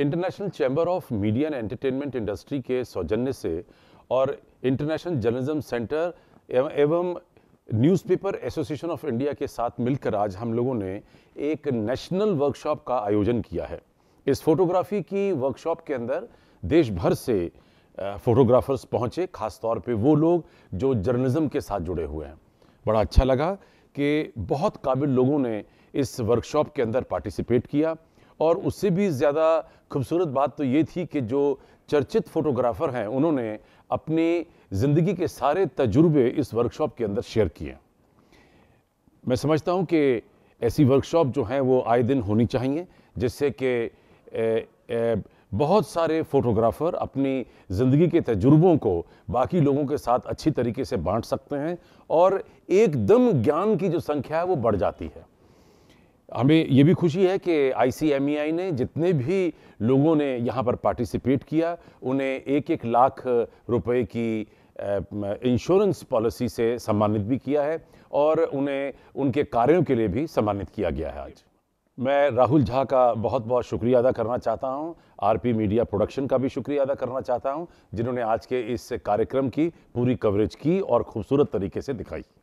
international chamber of media and entertainment industry के सौजन्य से और इंटरनेशनल जर्नलिज्म सेंटर एवं न्यूज़पेपर एसोसिएशन ऑफ इंडिया के साथ मिलकर आज हम लोगों ने एक नेशनल वर्कशॉप का आयोजन किया है इस फोटोग्राफी की वर्कशॉप के अंदर देश भर से फोटोग्राफर्स पहुंचे खासतौर पे वो लोग जो जर्नलिज्म के साथ जुड़े हुए हैं बड़ा अच्छा लगा कि बहुत काबिल लोगों ने इस वर्कशॉप के अंदर पार्टिसिपेट किया और उससे भी ज़्यादा खूबसूरत बात तो ये थी कि जो चर्चित फोटोग्राफ़र हैं उन्होंने अपनी ज़िंदगी के सारे तजुर्बे इस वर्कशॉप के अंदर शेयर किए मैं समझता हूँ कि ऐसी वर्कशॉप जो हैं वो आए दिन होनी चाहिए जिससे कि बहुत सारे फोटोग्राफ़र अपनी ज़िंदगी के तजुर्बों को बाकी लोगों के साथ अच्छी तरीके से बांट सकते हैं और एकदम ज्ञान की जो संख्या है वो बढ़ जाती है हमें ये भी खुशी है कि आई e ने जितने भी लोगों ने यहाँ पर पार्टिसिपेट किया उन्हें एक एक लाख रुपए की इंश्योरेंस पॉलिसी से सम्मानित भी किया है और उन्हें उनके कार्यों के लिए भी सम्मानित किया गया है आज मैं राहुल झा का बहुत बहुत शुक्रिया अदा करना चाहता हूं आरपी मीडिया प्रोडक्शन का भी शुक्रिया अदा करना चाहता हूं जिन्होंने आज के इस कार्यक्रम की पूरी कवरेज की और खूबसूरत तरीके से दिखाई